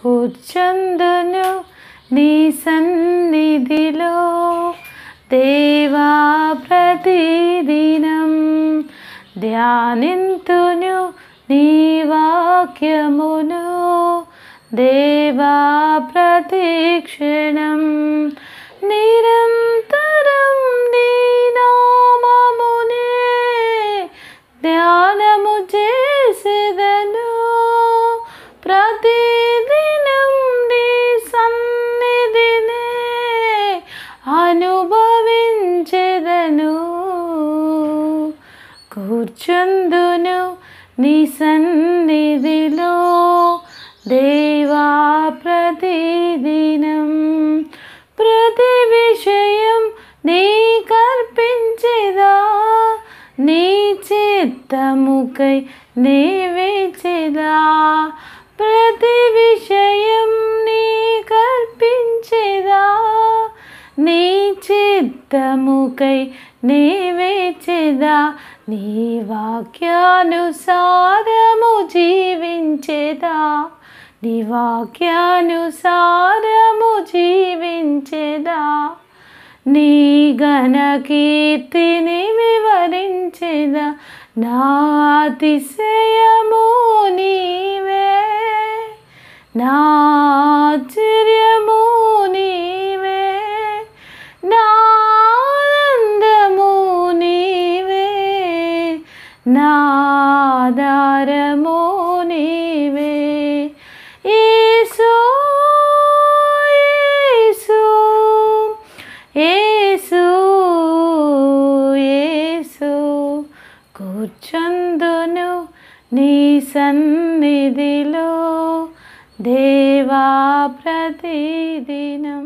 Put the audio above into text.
कुर्चन्तु निसन्निदिलो देवा प्रतिदिनं ध्यानन्तुनुवाक्यमुनो देवा प्रतीक्षणम् అనుభవించెదను కూర్చుందును నీ సన్నిధిలో దేవా ప్రతిదినం ప్రతి విషయం నీ కర్పించేదా నీ చిత్తముకై నీ వేచేదా ప్రతి విషయం నిమిత్తముకై నీవేచెదా నీ వాక్యానుసారము జీవించేదా నీ వాక్యానుసారము జీవించేదా నీ ఘనకీర్తిని వివరించేదా నాతిశయము నీవే నా నాదారము నీవే ఏసో ఏసో ఏసు ఏసు కూర్చొందును నీ సన్నిధిలో దేవా ప్రతిదినం